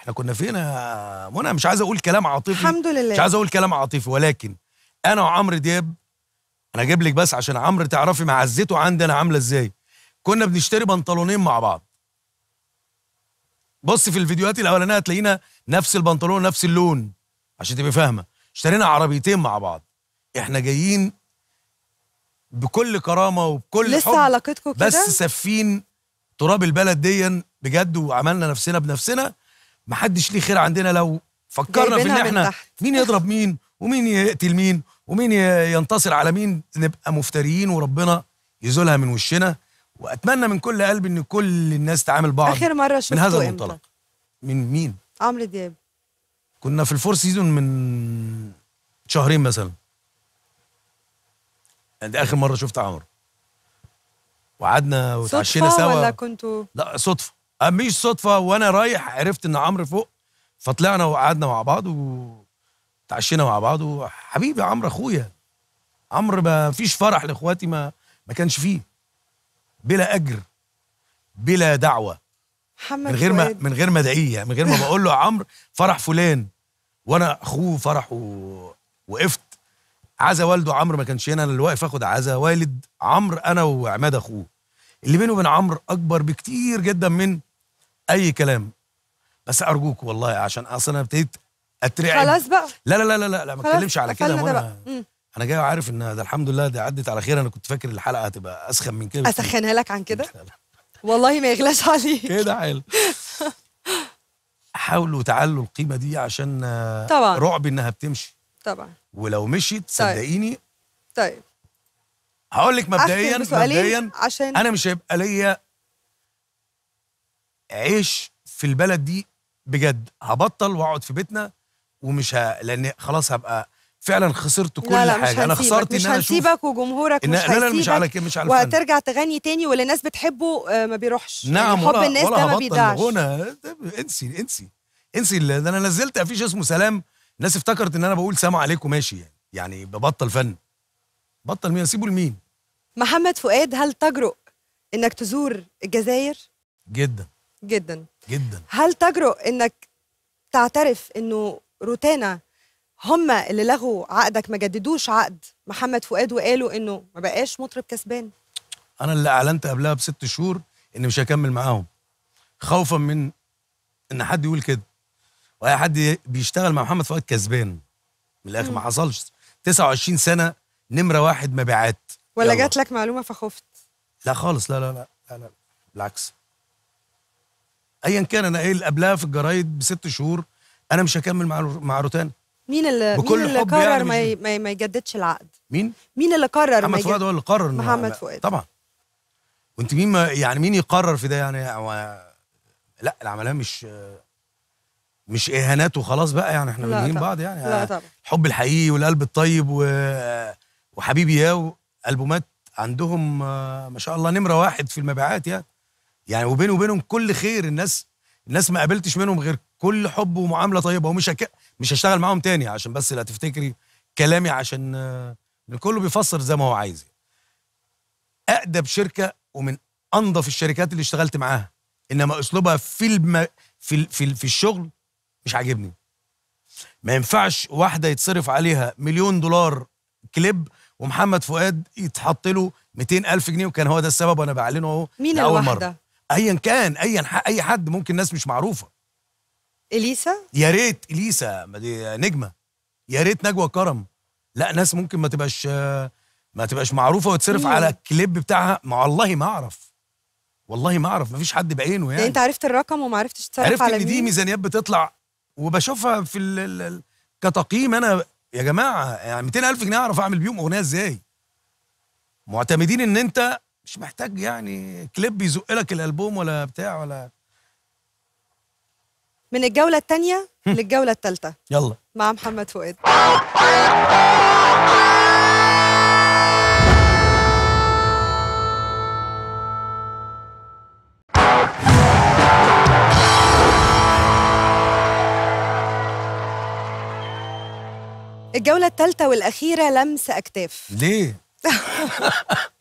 [SPEAKER 2] احنا كنا فين يا منى مش عايز اقول كلام عاطفي الحمد
[SPEAKER 1] لله مش عايز اقول
[SPEAKER 2] كلام عاطفي ولكن انا وعمرو دياب انا اجيب لك بس عشان عمرو تعرفي معزته عندي انا عامله ازاي كنا بنشتري بنطلونين مع بعض بص في الفيديوهات الاولانيه هتلاقينا نفس البنطلون نفس اللون عشان تبقي فاهمه اشترينا عربيتين مع بعض احنا جايين بكل كرامه وبكل لسه حب علاقتكم كده بس سفين تراب البلد ديا بجد وعملنا نفسنا بنفسنا ما حدش ليه خير عندنا لو فكرنا في ان احنا مين يضرب مين ومين يقتل مين ومين ينتصر على مين نبقى مفتريين وربنا يزولها من وشنا واتمنى من كل قلب ان كل الناس تعامل بعض اخر مره شفته من هذا المنطلق من مين عمرو دياب كنا في الفور سيزون من شهرين مثلا دي اخر مره شفت عمرو وقعدنا وتعشينا سوا ولا كنتوا لا صدفه مش صدفه وانا رايح عرفت ان عمرو فوق فطلعنا وقعدنا مع بعض وتعشينا مع بعض وحبيبي عمرو اخويا عمرو ما فيش فرح لاخواتي ما ما كانش فيه بلا اجر بلا دعوه
[SPEAKER 1] محمد من غير ما من
[SPEAKER 2] غير ما ادعيه من غير ما بقول له عمرو فرح فلان وانا اخوه فرح ووقفت وقفت عزا والده عمرو ما كانش هنا انا اللي واقف اخد عزا والد عمرو انا وعماد اخوه اللي بينه وبين عمرو اكبر بكتير جدا من اي كلام بس ارجوك والله عشان اصلا انا ابتديت اترعب خلاص بقى لا لا لا لا لا ما تكلمش على كده وانا انا جاي عارف ان ده الحمد لله ده عدت على خير انا كنت فاكر الحلقه هتبقى اسخن من كده
[SPEAKER 1] اسخنها لك عن كده والله ما
[SPEAKER 2] يغلاش عليك كده إيه حلو حاولوا تعلوا القيمه دي عشان آه، طبعا رعب انها بتمشي طبعا ولو مشيت طيب. صدقيني طيب هقول لك مبدئيا مبدئيا عشان انا مش هيبقى ليا عيش في البلد دي بجد هبطل واقعد في بيتنا ومش ه... لان خلاص هبقى فعلا خسرت كل لا لا حاجه مش انا خسرت مش ان انا هسيبك
[SPEAKER 1] وجمهورك إن... مش لا لا مش على كده مش على وهترجع تغني تاني واللي الناس بتحبه آه، ما بيروحش يعني نعم يعني حب ولا الناس ولا ده ما بيدعش
[SPEAKER 2] هنا انسي انسي انسي ده انا نزلت افيش اسمه سلام الناس افتكرت ان انا بقول سلام عليكم ماشي يعني يعني ببطل فن بطل مين اسيبه لمين
[SPEAKER 1] محمد فؤاد هل تجرؤ انك تزور الجزائر جدا جدا جدا هل تجرؤ انك تعترف انه روتانا هم اللي لغوا عقدك ما جددوش عقد محمد فؤاد وقالوا انه ما بقاش مطرب كسبان
[SPEAKER 2] انا اللي اعلنت قبلها بست شهور اني مش هكمل معاهم خوفا من ان حد يقول كده واي حد بيشتغل مع محمد فؤاد كسبان من الاخر ما حصلش 29 سنه نمره واحد مبيعات
[SPEAKER 1] ولا جات لك معلومه فخفت
[SPEAKER 2] لا خالص لا لا لا لا, لا. بالعكس ايا كان انا قايل قبلها في الجرايد بست شهور انا مش هكمل مع مع روتانا
[SPEAKER 1] مين اللي بكل مين اللي حب قرر يعني ما, ما, يجددش العقد؟ مين؟ مين اللي قرر محمد فؤاد هو اللي قرر محمد فؤاد طبعا
[SPEAKER 2] وانت مين ما يعني مين يقرر في ده يعني لا العمليه مش مش اهانات وخلاص بقى يعني احنا بنهين بعض يعني لا طبعا الحب الحقيقي والقلب الطيب و... وحبيبي ياو البومات عندهم ما شاء الله نمره واحد في المبيعات يعني يعني وبيني وبينهم كل خير الناس الناس ما قابلتش منهم غير كل حب ومعامله طيبه ومش هك... مش هشتغل معاهم تاني عشان بس لا تفتكري كلامي عشان كله بيفسر زي ما هو عايز اقدب شركه ومن انظف الشركات اللي اشتغلت معاها انما اسلوبها في الم... في ال... في, ال... في الشغل مش عاجبني ما ينفعش واحده يتصرف عليها مليون دولار كليب ومحمد فؤاد يتحط له 200000 جنيه وكان هو ده السبب وانا بعلنه اهو مين الواحده؟ مرة. ايا كان ايا اي حد ممكن ناس مش معروفه اليسا يا ريت اليسا دي نجمه يا ريت نجوى كرم لا ناس ممكن ما تبقاش ما تبقاش معروفه وتصرف على الكليب بتاعها ما والله ما اعرف والله ما اعرف ما فيش حد بعينه يعني, يعني انت
[SPEAKER 1] عرفت الرقم وما عرفتش تصرف عرفت على ان دي ميزانيات
[SPEAKER 2] بتطلع وبشوفها في الـ الـ كتقييم انا يا جماعه يعني 200000 جنيه اعرف اعمل بيهم اغنيه ازاي معتمدين ان انت مش محتاج يعني كليب يزق لك الالبوم ولا بتاع ولا
[SPEAKER 1] من الجوله الثانيه للجوله الثالثه يلا مع محمد فؤاد الجولة الثالثة والأخيرة لمس أكتاف
[SPEAKER 2] ليه؟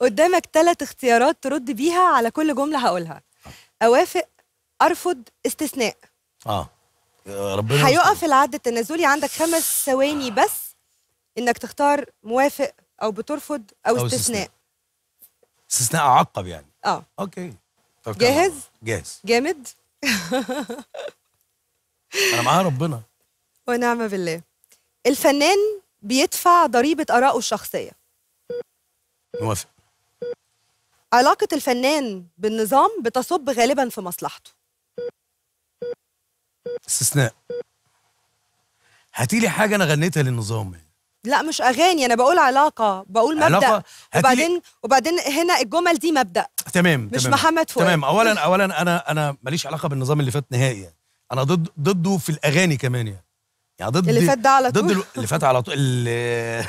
[SPEAKER 1] قدامك ثلاث اختيارات ترد بيها على كل جمله هقولها اوافق ارفض استثناء
[SPEAKER 2] اه ربنا هيقف
[SPEAKER 1] العد التنازلي عندك خمس ثواني بس انك تختار موافق او بترفض او, أو استثناء
[SPEAKER 2] استثناء اعقب يعني
[SPEAKER 1] اه اوكي
[SPEAKER 2] طب جاهز جاهز جامد انا معاه ربنا
[SPEAKER 1] ونعم بالله الفنان بيدفع ضريبه ارائه الشخصيه موافق علاقة الفنان بالنظام بتصب غالبا في مصلحته
[SPEAKER 2] استثناء هاتي لي حاجة أنا غنيتها للنظام
[SPEAKER 1] لا مش أغاني أنا بقول علاقة بقول مبدأ علاقة وبعدين وبعدين هنا الجمل دي مبدأ
[SPEAKER 2] تمام مش تمام. محمد فؤاد تمام أولا أولا أنا أنا ماليش علاقة بالنظام اللي فات نهائي يعني. أنا ضد ضده في الأغاني كمان يعني يعني ضد اللي فات ده على طول ضد اللي فات على طول اللي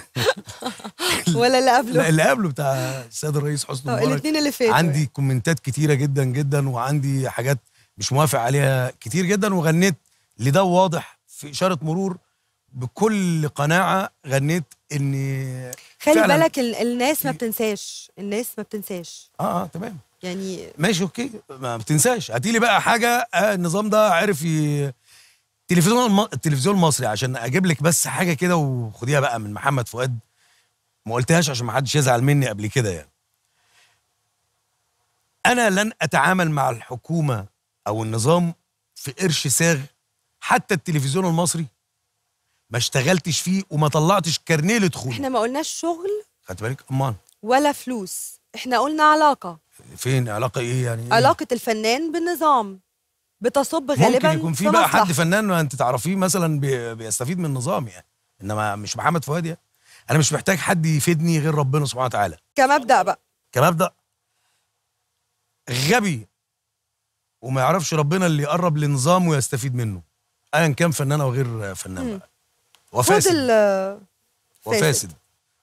[SPEAKER 2] ولا
[SPEAKER 1] اللي قبله اللي قبله
[SPEAKER 2] بتاع السيد الرئيس حسني آه، مبارك الاثنين اللي فاتوا عندي كومنتات كتيره جدا جدا وعندي حاجات مش موافق عليها كتير جدا وغنيت لده واضح في اشاره مرور بكل قناعه غنيت اني خلي بالك
[SPEAKER 1] الناس ما بتنساش الناس ما بتنساش اه اه تمام يعني
[SPEAKER 2] ماشي اوكي ما بتنساش هاتي لي بقى حاجه آه النظام ده عرف التلفزيون الم... التلفزيون المصري عشان اجيب لك بس حاجه كده وخديها بقى من محمد فؤاد ما قلتهاش عشان ما حدش يزعل مني قبل كده يعني انا لن اتعامل مع الحكومه او النظام في قرش ساغ حتى التلفزيون المصري ما اشتغلتش فيه وما طلعتش كارنيه لدخول احنا
[SPEAKER 1] ما قلناش شغل
[SPEAKER 2] خدت بالك امال
[SPEAKER 1] ولا فلوس احنا قلنا علاقه
[SPEAKER 2] فين علاقه ايه يعني
[SPEAKER 1] علاقه الفنان بالنظام بتصب غالبا ممكن يكون في بقى حد
[SPEAKER 2] فنان انت تعرفيه مثلا بيستفيد من النظام يعني انما مش محمد فؤاد يعني انا مش محتاج حد يفيدني غير ربنا سبحانه وتعالى
[SPEAKER 1] كمبدا بقى
[SPEAKER 2] كمبدا غبي وما يعرفش ربنا اللي يقرب لنظام ويستفيد منه ايا كان فنان او غير فنان بقى وفاسد وفاسد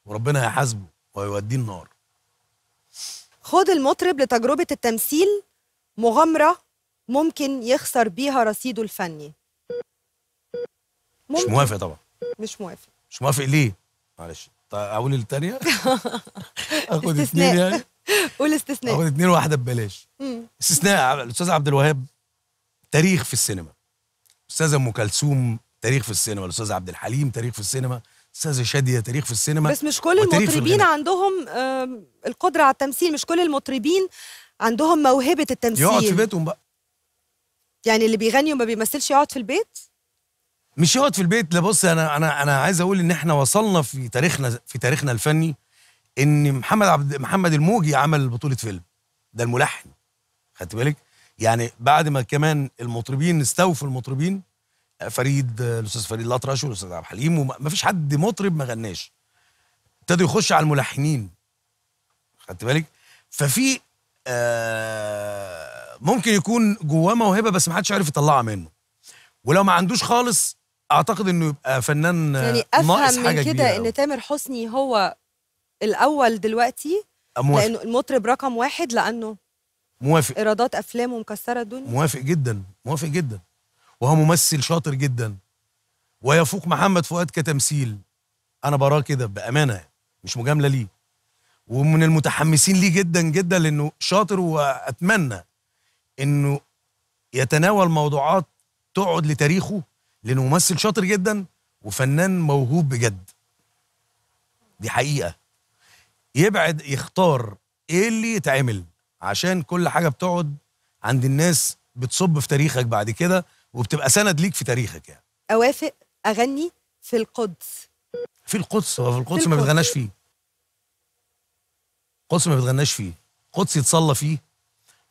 [SPEAKER 2] وربنا هيحاسبه ويوديه النار
[SPEAKER 1] خد المطرب لتجربه التمثيل مغامره ممكن يخسر بيها رصيده الفني ممكن. مش موافق طبعا مش موافق
[SPEAKER 2] مش موافق ليه معلش طيب اقول الثانيه اخد اثنين يعني
[SPEAKER 1] قول استثناء اخد
[SPEAKER 2] اثنين واحده ببلاش استثناء الاستاذ عبد الوهاب تاريخ في السينما استاذ ام كلثوم تاريخ في السينما الاستاذ عبد الحليم تاريخ في السينما استاذ شاديه تاريخ في السينما بس مش كل المطربين
[SPEAKER 1] عندهم القدره على التمثيل مش كل المطربين عندهم موهبه التمثيل يقعد في بيتهم بقى يعني اللي بيغني وما بيمثلش يقعد في البيت
[SPEAKER 2] مش يقعد في البيت لا بص انا انا انا عايز اقول ان احنا وصلنا في تاريخنا في تاريخنا الفني ان محمد عبد محمد الموجي عمل بطوله فيلم ده الملحن خدت بالك يعني بعد ما كمان المطربين استوفوا المطربين فريد الاستاذ فريد الاطرش والاستاذ عبد الحليم وما فيش حد مطرب ما غناش ابتدوا يخش على الملحنين خدت بالك ففي آه ممكن يكون جواه موهبه بس ما حدش عارف يطلعها منه ولو ما عندوش خالص اعتقد انه يبقى فنان يعني آه، افهم ناقص حاجة من كده ان
[SPEAKER 1] تامر حسني هو الاول دلوقتي أه، موافق. لانه المطرب رقم واحد لانه موافق ايرادات افلامه مكسره الدنيا
[SPEAKER 2] موافق جدا موافق جدا وهو ممثل شاطر جدا ويفوق محمد فؤاد كتمثيل انا براه كده بامانه يعني، مش مجامله ليه ومن المتحمسين ليه جدا جدا لانه شاطر واتمنى انه يتناول موضوعات تقعد لتاريخه لانه ممثل شاطر جدا وفنان موهوب بجد دي حقيقه يبعد يختار ايه اللي يتعمل عشان كل حاجه بتقعد عند الناس بتصب في تاريخك بعد كده وبتبقى سند ليك في تاريخك يعني
[SPEAKER 1] اوافق اغني في القدس
[SPEAKER 2] في القدس هو في القدس ما بتغناش فيه القدس ما بتغناش فيه القدس يتصلى فيه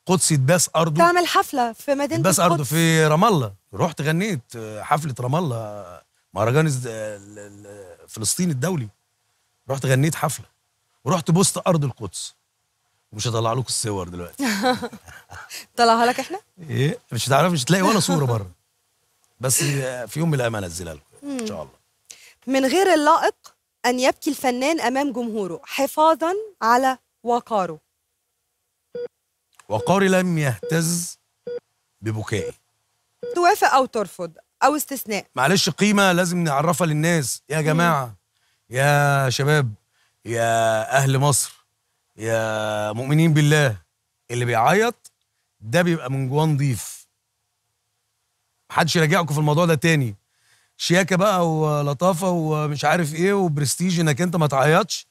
[SPEAKER 2] القدس يتباس ارضه تعمل
[SPEAKER 1] حفله في مدينه يتباس ارضه
[SPEAKER 2] في رام الله رحت غنيت آه، حفله رام الله مهرجان آه، فلسطين الدولي رحت غنيت حفله ورحت بوست ارض القدس مش هطلع لكم الصور دلوقتي
[SPEAKER 1] طلعها لك احنا؟
[SPEAKER 2] ايه مش هتعرف مش هتلاقي ولا صوره بره بس آه، في يوم من الايام هنزلها لكم ان شاء الله
[SPEAKER 1] من غير اللائق ان يبكي الفنان امام جمهوره حفاظا على وقاره
[SPEAKER 2] وقاري لم يهتز ببكائي
[SPEAKER 1] توافق أو ترفض أو استثناء
[SPEAKER 2] معلش قيمة لازم نعرفها للناس يا جماعة مم. يا شباب يا أهل مصر يا مؤمنين بالله اللي بيعيط ده بيبقى من جواه نضيف محدش يراجعكم في الموضوع ده تاني شياكه بقى ولطافه ومش عارف ايه وبرستيج انك انت ما تعيطش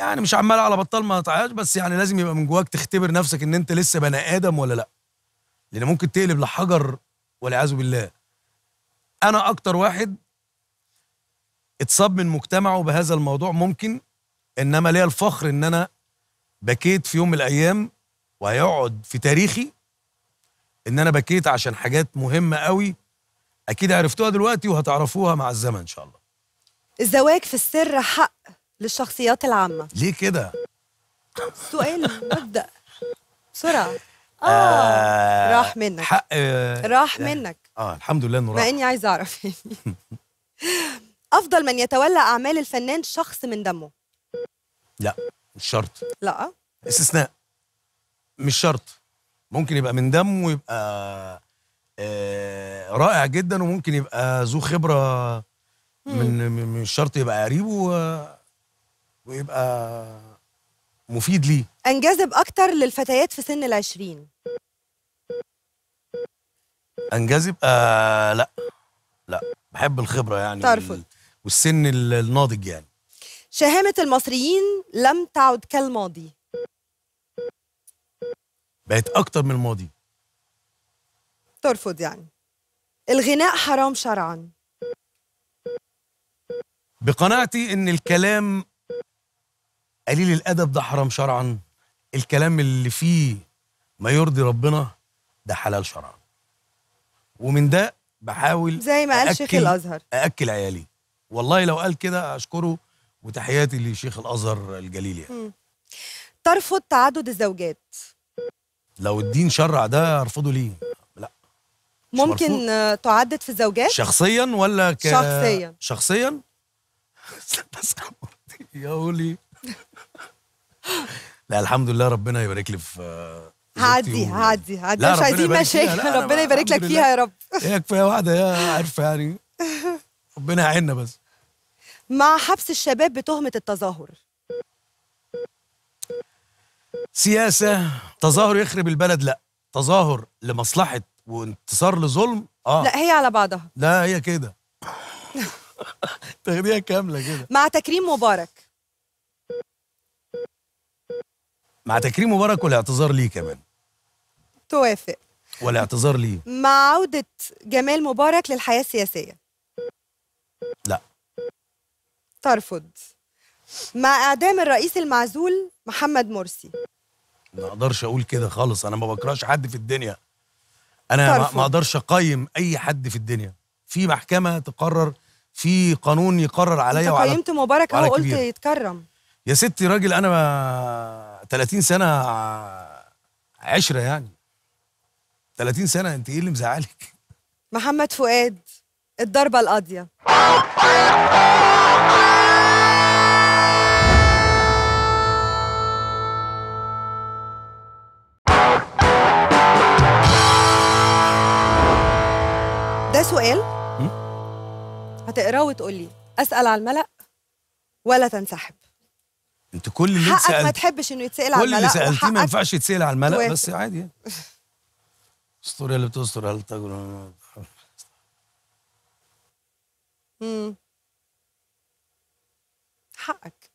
[SPEAKER 2] يعني مش عمال على بطال ما تعيش بس يعني لازم يبقى من جواك تختبر نفسك ان انت لسه بني ادم ولا لا لان ممكن تقلب لحجر والعياذ بالله انا اكتر واحد اتصاب من مجتمعه بهذا الموضوع ممكن انما ليا الفخر ان انا بكيت في يوم من الايام وهيقعد في تاريخي ان انا بكيت عشان حاجات مهمه قوي اكيد عرفتوها دلوقتي وهتعرفوها مع الزمن ان شاء الله
[SPEAKER 1] الزواج في السر حق للشخصيات العامة ليه كده؟ سؤال مبدأ بسرعة
[SPEAKER 2] آه, آه راح منك حق آه راح يعني منك اه الحمد لله انه راح مع
[SPEAKER 1] اني عايزة اعرف يعني افضل من يتولى اعمال الفنان شخص من دمه
[SPEAKER 2] لا مش شرط لا استثناء مش شرط ممكن يبقى من دمه ويبقى آه رائع جدا وممكن يبقى ذو خبره من مش شرط يبقى قريبه ويبقى مفيد ليه
[SPEAKER 1] انجذب اكتر للفتيات في سن العشرين
[SPEAKER 2] انجذب آه لا لا بحب الخبره يعني ترفض والسن الناضج يعني
[SPEAKER 1] شهامه المصريين لم تعد كالماضي
[SPEAKER 2] بقت اكتر من الماضي
[SPEAKER 1] ترفض يعني الغناء حرام شرعا
[SPEAKER 2] بقناعتي ان الكلام قليل الادب ده حرام شرعا الكلام اللي فيه ما يرضي ربنا ده حلال شرعا ومن ده بحاول زي ما قال شيخ الازهر ااكل عيالي والله لو قال كده اشكره وتحياتي لشيخ الازهر الجليل
[SPEAKER 1] يعني ترفض تعدد الزوجات
[SPEAKER 2] لو الدين شرع ده ارفضه ليه لا ممكن
[SPEAKER 1] تعدد في الزوجات شخصيا
[SPEAKER 2] ولا ك... شخصيا شخصيا يا قولي لا الحمد لله ربنا يبارك لي في هادي هادي
[SPEAKER 1] هادي مش عايزين مشاكل ربنا يبارك لك فيها يا رب
[SPEAKER 2] هي كفايه واحده يا عارفه يعني ربنا يعيننا بس
[SPEAKER 1] مع حبس الشباب بتهمه التظاهر
[SPEAKER 2] سياسه تظاهر يخرب البلد لا تظاهر لمصلحه وانتصار لظلم اه لا
[SPEAKER 1] هي على بعضها
[SPEAKER 2] لا هي كده تاخديها كامله كده
[SPEAKER 1] مع تكريم مبارك
[SPEAKER 2] مع تكريم مبارك والاعتذار ليه كمان توافق والاعتذار ليه
[SPEAKER 1] مع عودة جمال مبارك للحياة السياسية لا ترفض مع إعدام الرئيس المعزول محمد مرسي
[SPEAKER 2] ما اقدرش اقول كده خالص انا ما بكرهش حد في الدنيا انا ترفض. ما اقدرش اقيم اي حد في الدنيا في محكمه تقرر في قانون يقرر عليا وعلى قيمت مبارك اهو قلت
[SPEAKER 1] يتكرم
[SPEAKER 2] يا ستي راجل انا ما 30 سنه عشره يعني 30 سنه انت ايه اللي مزعلك
[SPEAKER 1] محمد فؤاد الضربه القاضيه ده سؤال هتقراه وتقول لي اسال على الملأ ولا تنسحب
[SPEAKER 2] انت كل اللي حقك سألت... ما
[SPEAKER 1] تحبش انه يتسال على الملأ كل اللي سالتيه ما ينفعش يتسال على الملأ بس عادي
[SPEAKER 2] يعني اللي بتستر هل تجرؤ
[SPEAKER 1] امم حقك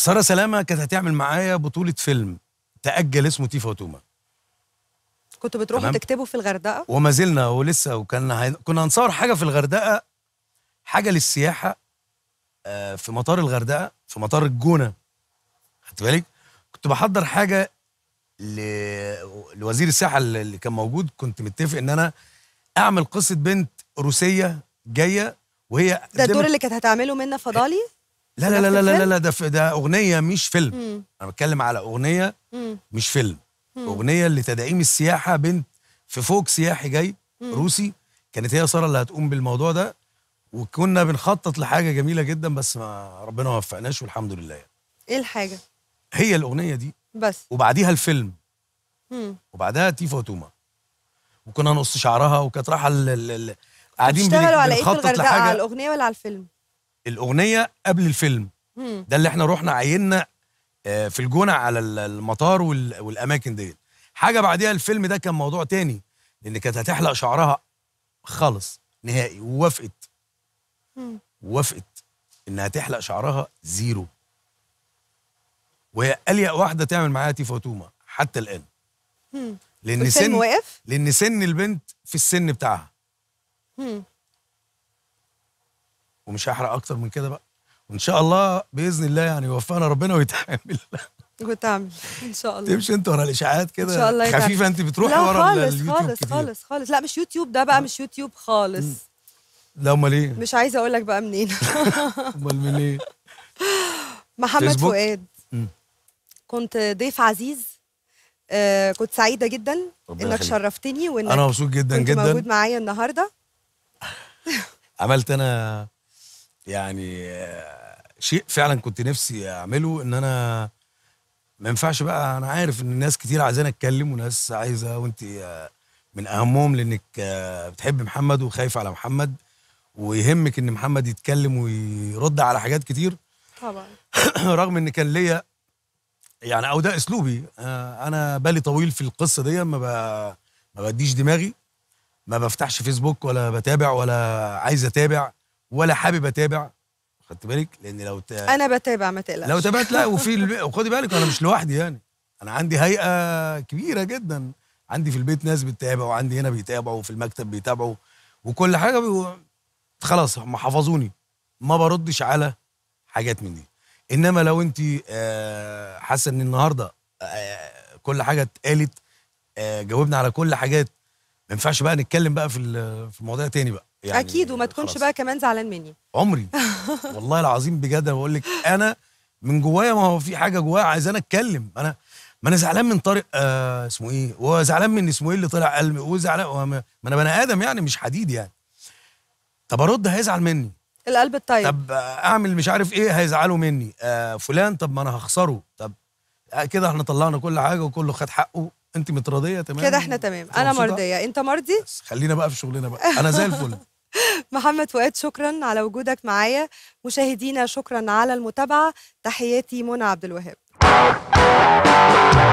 [SPEAKER 2] سارة سلامة كانت هتعمل معايا بطولة فيلم تأجل اسمه تيفا وتوما
[SPEAKER 1] كنتوا بتروحوا تكتبوا في الغردقه
[SPEAKER 2] وما زلنا ولسه وكان هن... كنا هنصور حاجه في الغردقه حاجه للسياحه آه، في مطار الغردقه في مطار الجونه خدت بالك كنت بحضر حاجه ل... لوزير السياحه اللي كان موجود كنت متفق ان انا اعمل قصه بنت روسيه جايه وهي ده الدور اللي
[SPEAKER 1] كانت هتعمله منا فضالي
[SPEAKER 2] لا لا لا لا لا, لا, لا ده ده اغنيه مش فيلم مم. انا بتكلم على اغنيه مم. مش فيلم اغنيه لتدعيم السياحه بنت في فوق سياحي جاي روسي كانت هي ساره اللي هتقوم بالموضوع ده وكنا بنخطط لحاجه جميله جدا بس ما ربنا ما وفقناش والحمد لله يعني. ايه الحاجه هي الاغنيه دي بس وبعديها الفيلم مم. وبعدها تيفا وتوما وكنا نقص شعرها وكانت رايحه قاعدين بنشتغلوا على ايه في الغردقه على
[SPEAKER 1] الاغنيه ولا على الفيلم
[SPEAKER 2] الاغنيه قبل الفيلم مم. ده اللي احنا رحنا عيننا آه، في الجونه على المطار والاماكن ديت حاجه بعديها الفيلم ده كان موضوع تاني لان كانت هتحلق شعرها خالص نهائي ووافقت وافقت انها تحلق شعرها زيرو وهي اليق واحده تعمل معاها تيفا توما حتى الان لان سن وقف؟ لان سن البنت في السن بتاعها ومش هحرق اكتر من كده بقى وان شاء الله باذن الله يعني يوفقنا ربنا ويتعامل
[SPEAKER 1] وتعمل ان شاء الله تمشي انت ورا الاشاعات كده ان شاء الله خفيفه انت بتروحي ورا اليوتيوب خالص خالص كتير. خالص خالص لا مش يوتيوب ده بقى آه. مش يوتيوب خالص لا امال ايه مش عايزه اقول لك بقى منين
[SPEAKER 2] امال منين إيه؟
[SPEAKER 1] محمد فيسبوك. فؤاد كنت ضيف عزيز آه كنت سعيده جدا انك شرفتني وانك انا مبسوط جدا كنت جدا موجود معايا النهارده
[SPEAKER 2] عملت انا يعني شيء فعلا كنت نفسي اعمله ان انا ما ينفعش بقى انا عارف ان ناس كتير عايزين اتكلم وناس عايزه وانت من اهمهم لانك بتحب محمد وخايف على محمد ويهمك ان محمد يتكلم ويرد على حاجات كتير طبعا رغم ان كان ليا يعني او ده اسلوبي آه، انا بالي طويل في القصه دي ما ب... ما بديش دماغي ما بفتحش فيسبوك ولا بتابع ولا عايز اتابع ولا حابب اتابع خدت بالك لان لو ت... انا
[SPEAKER 1] بتابع ما تقلقش لو تابعت لا وفي الب...
[SPEAKER 2] وخدي بالك انا مش لوحدي يعني انا عندي هيئه كبيره جدا عندي في البيت ناس بتتابع وعندي هنا بيتابعوا وفي المكتب بيتابعوا وكل حاجه بي... خلاص هم حفظوني ما بردش على حاجات من دي انما لو انت آه، حاسه ان النهارده آه، كل حاجه اتقالت آه، جاوبنا على كل حاجات ما ينفعش بقى نتكلم بقى في في مواضيع تاني بقى يعني اكيد
[SPEAKER 1] وما تكونش بقى كمان زعلان مني
[SPEAKER 2] عمري والله العظيم بجد انا بقول لك انا من جوايا ما هو في حاجه جوايا انا اتكلم انا ما انا زعلان من طارق آه اسمه ايه وزعلان من اسمه ايه اللي طلع قلبي وزعلان ما انا بني ادم يعني مش حديد يعني طب ارد هيزعل مني
[SPEAKER 1] القلب الطيب طب
[SPEAKER 2] اعمل مش عارف ايه هيزعلوا مني آه فلان طب ما انا هخسره طب آه كده احنا طلعنا كل حاجه وكله خد حقه انت متراضيه تمام كده احنا
[SPEAKER 1] تمام انا مرضيه انت مرضي
[SPEAKER 2] خلينا بقى في شغلنا بقى انا زي الفل
[SPEAKER 1] محمد فؤاد شكرا على وجودك معايا مشاهدينا شكرا على المتابعه تحياتي منى عبد الوهاب